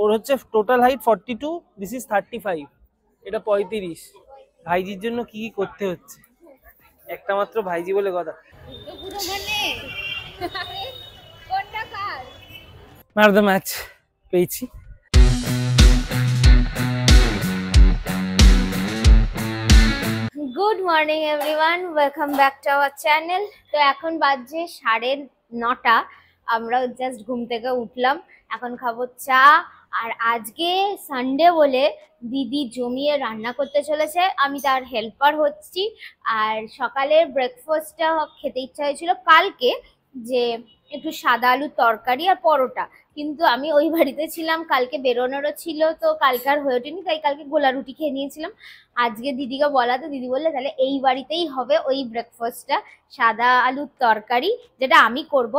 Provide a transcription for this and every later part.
ওর হচ্ছে total height forty two this is thirty five এটা পঁয়ত্রিশ ভাইজির জন্য কি কি করতে হচ্ছে একটা মাত্র ভাইজি বলে কথা ম্যান দ্য ম্যাচ পেয়েছি good morning everyone welcome back to our channel তো এখন বাজে সাড়ে নটা আমরা জাস্ট ঘুম থেকে উঠলাম এখন খাবো চা আর আজকে সানডে বলে দিদি জমিয়ে রান্না করতে চলেছে আমি তার হেল্পার হচ্ছি আর সকালের ব্রেকফাস্টটা খেতে ইচ্ছা হয়েছিল কালকে যে একটু সাদা আলুর তরকারি আর পরোটা কিন্তু আমি ওই বাড়িতে ছিলাম কালকে বেরোনোরও ছিল তো কালকে আর হয়ে ওঠেনি তাই কালকে গোলা রুটি খেয়ে নিয়েছিলাম আজকে দিদিকে বলা তো দিদি বললে তাহলে এই বাড়িতেই হবে ওই ব্রেকফাস্টটা সাদা আলুর তরকারি যেটা আমি করব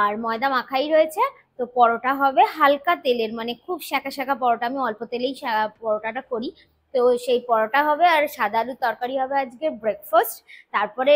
আর ময়দা মাখাই রয়েছে তো পরোটা হবে হালকা তেলের মানে খুব শাঁকা শাঁকা পরোটা আমি অল্প তেলেই পরোটাটা করি তো সেই পরোটা হবে আর সাদা আলু তরকারি হবে আজকে ব্রেকফাস্ট তারপরে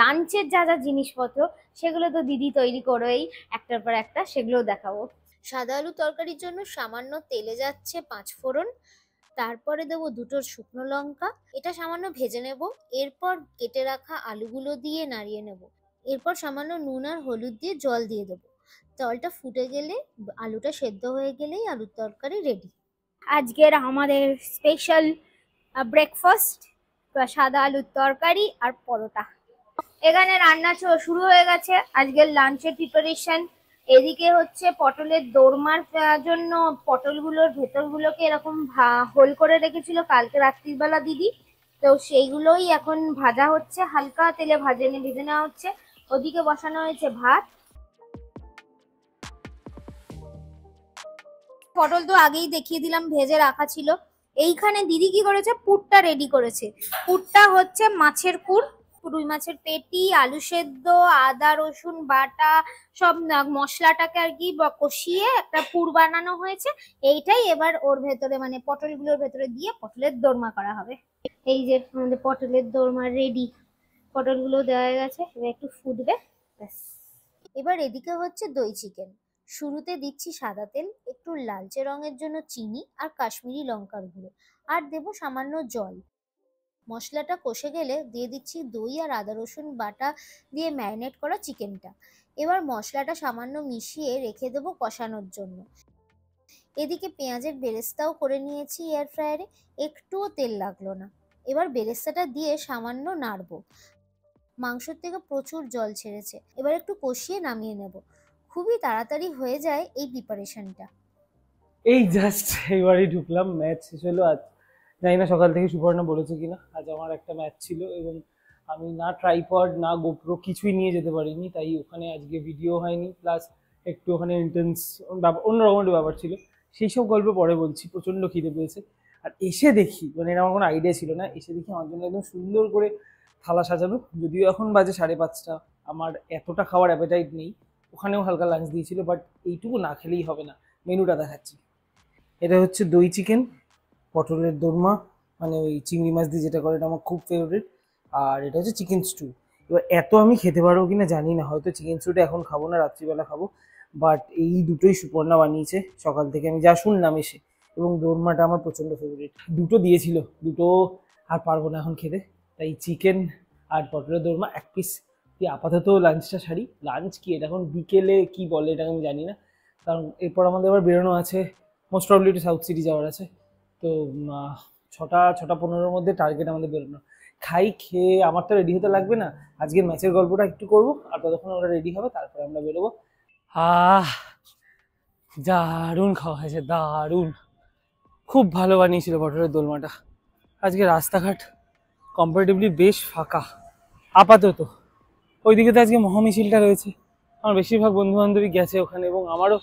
লাঞ্চের যা যা জিনিসপত্র সেগুলো তো দিদি তৈরি করেই একটার পর একটা সেগুলো দেখাবো সাদা আলু তরকারির জন্য সামান্য তেলে যাচ্ছে পাঁচ ফোড়ন তারপরে দেবো দুটো শুকনো লঙ্কা এটা সামান্য ভেজে নেব এরপর কেটে রাখা আলুগুলো দিয়ে নাড়িয়ে নেব এরপর সামান্য নুন আর হলুদ দিয়ে জল দিয়ে দেবো জলটা ফুটে গেলে আলুটা সেদ্ধ হয়ে গেলেই আলুর তরকারি রেডি আজকের আমাদের স্পেশাল ব্রেকফাস্ট সাদা আলুর তরকারি আর পরোটা এখানে রান্না শুরু হয়ে গেছে আজকের লাঞ্চের প্রিপারেশন এদিকে হচ্ছে পটলের দোরমার জন্য পটলগুলোর ভেতরগুলোকে এরকম হোল করে রেখেছিল কালকে রাত্রিবেলা দিদি তো সেইগুলোই এখন ভাজা হচ্ছে হালকা তেলে ভাজে ভেজে নেওয়া হচ্ছে ওদিকে বসানো হয়েছে ভাত পটল তো আগেই দেখিয়ে দিলাম ভেজে রাখা ছিল এইখানে দিদি কি করেছে পুরটা রেডি করেছে পুরটা হচ্ছে মাছের পুর রুই মাছের পেটি আলু সেদ্ধ আদা রসুন বাটা সব মশলাটাকে আর কি কষিয়ে একটা পুর বানানো হয়েছে এইটাই এবার ওর ভেতরে মানে পটলগুলোর ভেতরে দিয়ে পটলের দোরমা করা হবে এই যে আমাদের পটলের দোরমা রেডি পটলগুলো দেওয়া গেছে এবার একটু ফুটবে এবার এদিকে হচ্ছে দই চিকেন শুরুতে দিচ্ছি সাদা তেল একটু লালচে রঙের জন্য চিনি আর কাশ্মীরি লঙ্কার গুঁড়ো আর দেব সামান্য জল মশলাটা কষে গেলে দিয়ে দিচ্ছি দই আর আদা রসুন বাটা দিয়ে ম্যারিনেট করা চিকেনটা এবার মশলাটা সামান্য মিশিয়ে রেখে দেবো কষানোর জন্য এদিকে পেঁয়াজের বেরেস্তাও করে নিয়েছি এয়ার ফ্রায়ারে একটুও তেল লাগলো না এবার বেরেস্তাটা দিয়ে সামান্য নাড়বো মাংসর থেকে প্রচুর জল ছেড়েছে এবার একটু কষিয়ে নামিয়ে নেবো খুবই তাড়াতাড়ি হয়ে যায় এই প্রিপারেশনটা এই জাস্ট এবারে ঢুকলাম ম্যাচ শেষ হলো আজ জানি না সকাল থেকে সুপর্ণা বলেছে কিনা আজ আমার একটা ম্যাচ ছিল এবং আমি না ট্রাইপড না গোপ্রো কিছুই নিয়ে যেতে পারিনি তাই ওখানে আজকে ভিডিও হয়নি প্লাস একটু ওখানে ইন্টেন্স অন্যরকম একটা ব্যাপার ছিল সেই সব গল্প পরে বলছি প্রচণ্ড খিদে পেয়েছে আর এসে দেখি মানে এটা আমার কোনো আইডিয়া ছিল না এসে দেখি আমার জন্য একদম সুন্দর করে থালা সাজানো যদিও এখন বাজে সাড়ে পাঁচটা আমার এতটা খাওয়ার অ্যাপেটাইট নেই ওখানেও হালকা লাঞ্চ দিয়েছিল বাট এইটুকু না খেলেই হবে না মেনুটা দেখাচ্ছি এটা হচ্ছে দই চিকেন পটলের দোরমা মানে ওই চিংড়ি মাছ দিয়ে যেটা করে এটা আমার খুব ফেভারিট আর এটা হচ্ছে চিকেন স্টু এবার এত আমি খেতে পারবো কি না জানি না হয়তো চিকেন স্টুটা এখন খাবো না রাত্রিবেলা খাবো বাট এই দুটোই সুপর্ণা বানিয়েছে সকাল থেকে আমি যা শুনলাম এসে এবং দোরমাটা আমার প্রচণ্ড ফেভারিট দুটো দিয়েছিল দুটো আর পারবো না এখন খেতে তাই চিকেন আর পটলের দোরমা এক পিস তুই আপাতত লাঞ্চটা সারি লাঞ্চ কি এটা এখন বিকেলে কি বলে এটা আমি জানি না কারণ এরপর আমাদের আবার বেরোনো আছে মোস্ট প্রবলি একটু সাউথ সিটি যাওয়ার আছে তো ছটা ছটা পনেরোর মধ্যে টার্গেট আমাদের বেরোনো খাই খেয়ে আমার তো রেডি হতে লাগবে না আজকের ম্যাচের গল্পটা একটু করবো আর ততক্ষণ ওরা রেডি হবে তারপরে আমরা বেরোবো আ দারুণ খাওয়া হয়েছে দারুণ খুব ভালো বানিয়েছিল বটরের দোলমাটা আজকে রাস্তাঘাট কম্পারেটিভলি বেশ ফাঁকা আপাতত ওইদিকে তো আজকে মহামিছিলটা রয়েছে আমার বেশিরভাগ বন্ধু বান্ধবী গেছে ওখানে এবং আমারও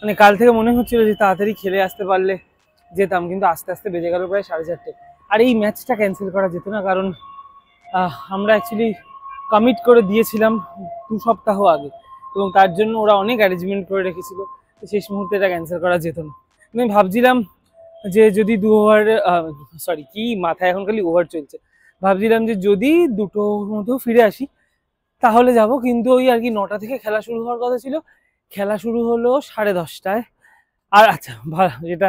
মানে কাল থেকে মনে হচ্ছিল যে তাড়াতাড়ি খেলে আসতে পারলে যেতাম কিন্তু আস্তে আস্তে বেজে গেল প্রায় সাড়ে চারটে আর এই ম্যাচটা ক্যান্সেল করা যেত না কারণ আমরা অ্যাকচুয়ালি কমিট করে দিয়েছিলাম দু সপ্তাহ আগে এবং তার জন্য ওরা অনেক অ্যারেঞ্জমেন্ট করে রেখেছিল শেষ মুহূর্তে এটা ক্যান্সেল করা যেত না আমি ভাবছিলাম যে যদি দু ওভার সরি কি মাথায় এখন খালি ওভার চলছে ভাবছিলাম যে যদি দুটোর মতো ফিরে আসি তাহলে যাব কিন্তু ওই আর কি নটা থেকে খেলা শুরু হওয়ার কথা ছিল খেলা শুরু হলো সাড়ে দশটায় আর আচ্ছা যেটা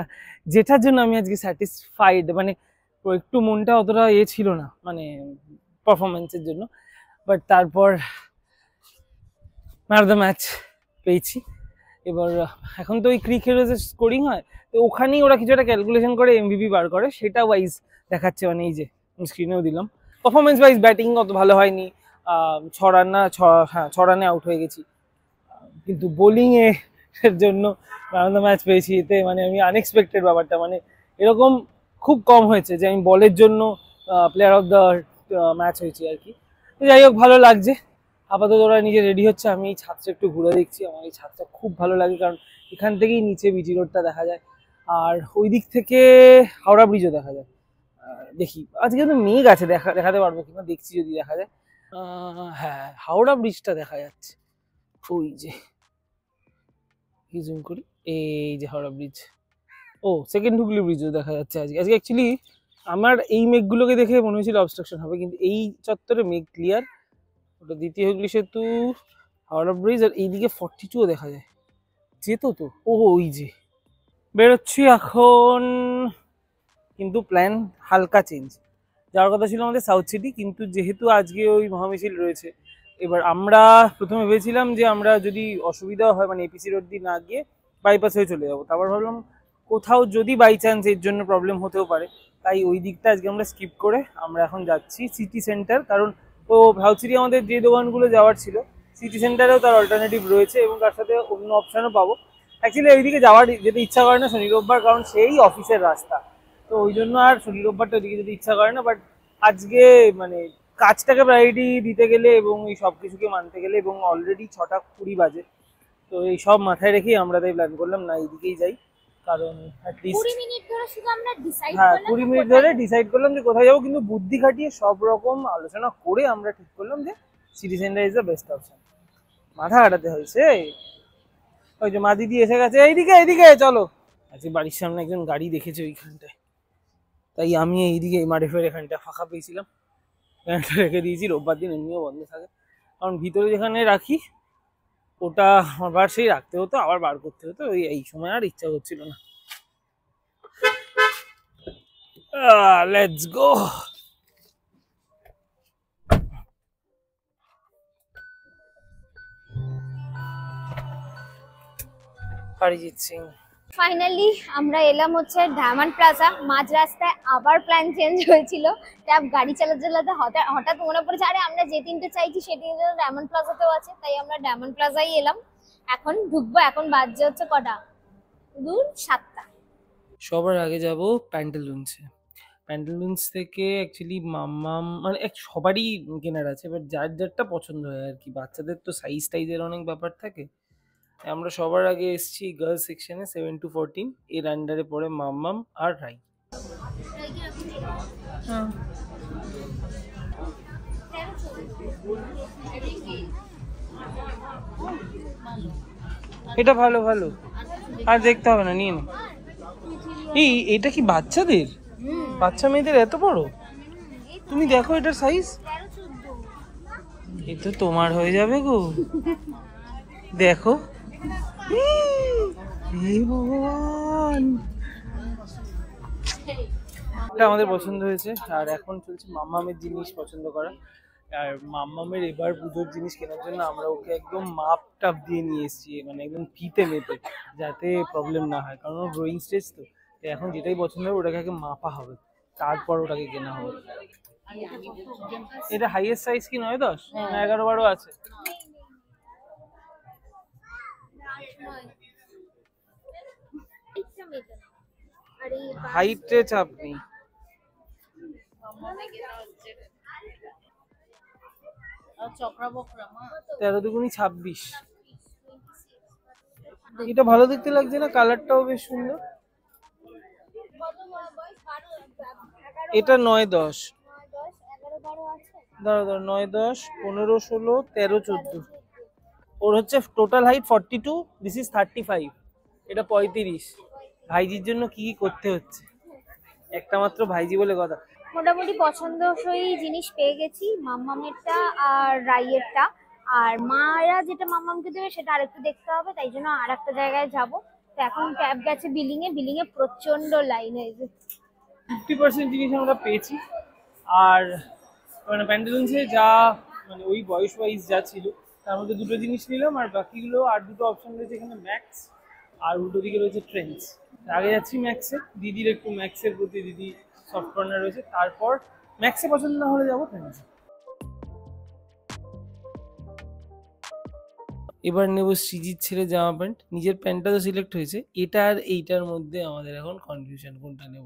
যেটার জন্য আমি আজকে স্যাটিসফাইড মানে একটু মনটা অতটা এ ছিল না মানে পারফরমেন্সের জন্য বাট তারপর ম্যান অফ দ্য ম্যাচ পেয়েছি এবার এখন তো ওই ক্রিকেটে যে স্কোরিং হয় তো ওখানেই ওরা কিছু একটা ক্যালকুলেশন করে এমভিপি বার করে সেটা ওয়াইজ দেখাচ্ছে মানে এই যে স্ক্রিনেও দিলাম পারফরমেন্স ওয়াইজ ব্যাটিং অত ভালো হয়নি ছ রান না ছ হ্যাঁ ছ রানে আউট হয়ে গেছি কিন্তু বোলিংয়ে এর জন্য ম্যান অফ দ্য ম্যাচ পেয়েছি এতে মানে আমি আনএক্সপেক্টেড ব্যাপারটা মানে এরকম খুব কম হয়েছে যে আমি বলের জন্য প্লেয়ার অফ দ্য ম্যাচ হয়েছি আর কি যাই হোক ভালো লাগছে আপাতত ওরা নিজে রেডি হচ্ছে আমি এই ছাদটা একটু ঘুরে দেখছি আমার এই ছাদটা খুব ভালো লাগে কারণ এখান থেকেই নিচে বিজি রোডটা দেখা যায় আর ওই দিক থেকে হাওড়া ব্রিজও দেখা যায় দেখি আজকে তো মেঘ আছে দেখা দেখাতে পারবো কিনা দেখছি যদি দেখা যায় হ্যাঁ হাওড়া ব্রিজটা দেখা যাচ্ছে ওই যে কি জুম করি এই যে হাওড়া ব্রিজ ও সেকেন্ড হুগলি ব্রিজও দেখা যাচ্ছে আজকে আজকে অ্যাকচুয়ালি আমার এই মেঘগুলোকে দেখে মনে হয়েছিল অবস্ট্রাকশন হবে কিন্তু এই চত্বরে মেঘ ক্লিয়ার ওটা দ্বিতীয় হুগলি সেতু হাওড়া ব্রিজ আর এইদিকে ফর্টি টুও দেখা যায় যেত তো ও ওই যে বেরোচ্ছি এখন কিন্তু প্ল্যান হালকা চেঞ্জ যাওয়ার কথা ছিল আমাদের সাউথ সিটি কিন্তু যেহেতু আজকে ওই মহামিছিল রয়েছে এবার আমরা প্রথমে ভেবেছিলাম যে আমরা যদি অসুবিধা হয় মানে এপিসি রোড দিয়ে না গিয়ে বাইপাস হয়ে চলে যাবো তারপর ভাবলাম কোথাও যদি বাই চান্স এর জন্য প্রবলেম হতেও পারে তাই ওই দিকটা আজকে আমরা স্কিপ করে আমরা এখন যাচ্ছি সিটি সেন্টার কারণ তো সাউথ সিটি আমাদের যে দোকানগুলো যাওয়ার ছিল সিটি সেন্টারেও তার অল্টারনেটিভ রয়েছে এবং তার সাথে অন্য অপশানও পাবো অ্যাকচুয়ালি ওইদিকে যাওয়ার যেতে ইচ্ছা করে না শনি রোববার কারণ সেই অফিসের রাস্তা তো ওই জন্য আর শনি রোববারটা ওদিকে যদি ইচ্ছা করে না বাট আজকে মানে কাজটাকে প্রায়োরিটি দিতে গেলে এবং এই সব কিছুকে মানতে গেলে এবং অলরেডি ছটা কুড়ি বাজে তো এই সব মাথায় রেখেই আমরা তাই প্ল্যান করলাম না এইদিকেই যাই কারণ হ্যাঁ কুড়ি মিনিট ধরে হ্যাঁ, ডিসাইড করলাম যে কোথায় যাবো কিন্তু বুদ্ধি খাটিয়ে সব রকম আলোচনা করে আমরা ঠিক করলাম যে city centre is the best option মাথা কাটাতে হয়েছে ওই যে মা দিদি এসে গেছে এইদিকে এইদিকে চলো আজকে আচ্ছা, বাড়ির সামনে একজন গাড়ি দেখেছে ওইখানটায় তাই আমি এইদিকে এই মাঠে ফেরে এখানটা ফাঁকা পেয়েছিলাম এখানটা রেখে দিয়েছি রোববার দিন এমনিও বন্ধ থাকে কারণ ভিতরে যেখানে রাখি ওটা আবার সেই রাখতে হতো আবার বার করতে হতো ওই এই সময় আর ইচ্ছা হচ্ছিল না let's go Arijit Singh finally আমরা এলাম হচ্ছে ডায়মন্ড প্লাজা মাঝ রাস্তায় আবার প্ল্যান চেঞ্জ হয়েছিল ট্যাব গাড়ি চালাতে চালাতে হঠাৎ হঠাৎ মনে পড়েছে আরে আমরা যে তিনটে চাইছি সে ডায়মন্ড প্লাজাতেও আছে তাই আমরা ডায়মন্ড প্লাজাই এলাম এখন ঢুকবো এখন বাজছে হচ্ছে কটা দূর সাতটা সবার আগে যাব প্যান্ডেল প্যান্টেলুন্স থেকে অ্যাকচুয়ালি মাম্মাম মানে এক সবারই কেনার আছে এবার যার যারটা পছন্দ হয় আর কি বাচ্চাদের তো সাইজ টাইজের অনেক ব্যাপার থাকে আমরা সবার আগে এসেছি গার্লস সেকশনে সেভেন টু ফোরটিন এর আন্ডারে পড়ে মাম্মাম আর রাই হ্যাঁ। এটা ভালো ভালো আর দেখতে হবে না নিয়ে এই এটা কি বাচ্চাদের বাচ্চা মেয়েদের এত বড় তুমি দেখো এটার সাইজ এ তো তোমার হয়ে যাবে গো দেখো এটা আমাদের পছন্দ হয়েছে আর এখন চলছে মাম্মামের জিনিস পছন্দ করা আর মাম্মামের এবার পুজোর জিনিস কেনার জন্য আমরা ওকে একদম মাপ টাপ দিয়ে নিয়ে এসেছি মানে একদম ফিতে মেপে যাতে প্রবলেম না হয় কারণ গ্রোয়িং স্টেজ তো এখন যেটাই পছন্দ হবে ওটাকে আগে মাপা হবে তারপর ওটাকে কেনা হবে এটা হাইয়েস্ট সাইজ কি নয় দশ না এগারো বারো আছে হাইটে চাপ নেই তেরো দুগুনি ছাব্বিশ এটা ভালো দেখতে লাগছে না কালারটাও বেশ সুন্দর এটা নয় দশ দাঁড়া দাঁড়া নয় দশ পনেরো ষোলো তেরো চোদ্দ ওর হচ্ছে total height forty two this is thirty five এটা পঁয়ত্রিশ ভাইজির জন্য কি কি করতে হচ্ছে একটা মাত্র ভাইজি বলে কথা মোটামুটি পছন্দসই জিনিস পেয়ে গেছি মাম্মামেরটা আর রাইয়েরটা আর মারা যেটা মাম্মামকে দেবে সেটা আরেকটু দেখতে হবে তাই জন্য আর একটা জায়গায় যাব তো এখন ক্যাব গেছে বিলিং এ বিলিং এ প্রচন্ড লাইন হয়েছে ফিফটি পার্সেন্ট জিনিস আমরা পেয়েছি আর মানে প্যান্ডেলুন্সে যা মানে ওই বয়স ওয়াইজ যা ছিল তার মধ্যে দুটো জিনিস নিলাম আর বাকিগুলো আর দুটো অপশন রয়েছে এখানে ম্যাক্স আর উল্টো দিকে রয়েছে ট্রেন্ডস আগে যাচ্ছি ম্যাক্সে দিদির একটু ম্যাক্সের প্রতি দিদি সফট কর্নার রয়েছে তারপর ম্যাক্সে পছন্দ না হলে যাবো ট্রেন্ডসে এবার নেব সিজির ছেলে জামা প্যান্ট নিজের প্যান্টটা তো সিলেক্ট হয়েছে এটা আর এইটার মধ্যে আমাদের এখন কনফিউশন কোনটা নেব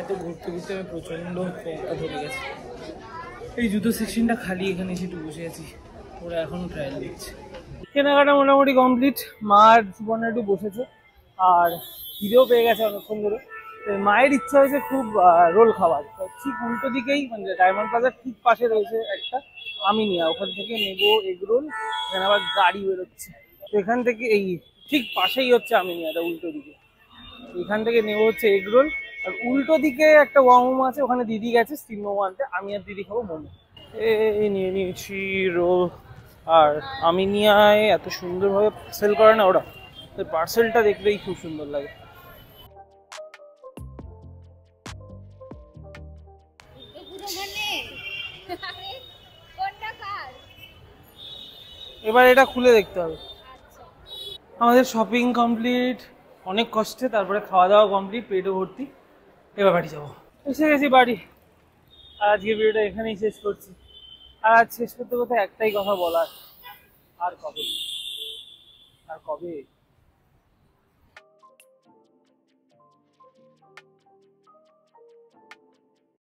এত ঘুরতে ঘুরতে আমি প্রচণ্ড ধরে গেছি এই জুতো সেকশনটা খালি এখানে এসে একটু বসে আছি ওরা এখন ট্রায়াল দিচ্ছে কেনাকাটা মোটামুটি কমপ্লিট মা আর একটু বসেছে আর হিরেও পেয়ে গেছে অনেকক্ষণ ধরে মায়ের ইচ্ছা হয়েছে খুব রোল খাওয়ার ঠিক উল্টো দিকেই মানে ডায়মন্ড প্লাজার ঠিক পাশে রয়েছে একটা আমি নিয়ে ওখান থেকে নেব এগ রোল এখানে আবার গাড়ি বেরোচ্ছে তো এখান থেকে এই ঠিক পাশেই হচ্ছে আমি নিয়ে উল্টো দিকে এখান থেকে নেব হচ্ছে এগ রোল আর উল্টো দিকে একটা ওয়ার্ম আছে ওখানে দিদি গেছে স্টিম মোমো আনতে আমি আর দিদি খাবো মোমো এই নিয়ে নিয়েছি রোল আর আমি নিয়ে এত সুন্দরভাবে পার্সেল করে না ওরা পার্সেলটা দেখলেই খুব সুন্দর লাগে এবার এটা খুলে দেখতে হবে আমাদের শপিং কমপ্লিট অনেক কষ্টে তারপরে খাওয়া দাওয়া কমপ্লিট পেটও ভর্তি এবার বাড়ি যাবো এসে গেছি বাড়ি আর আজকে ভিডিওটা এখানেই শেষ করছি আর শেষ করতে কোথায় একটাই কথা বলার আর কবে আর কবে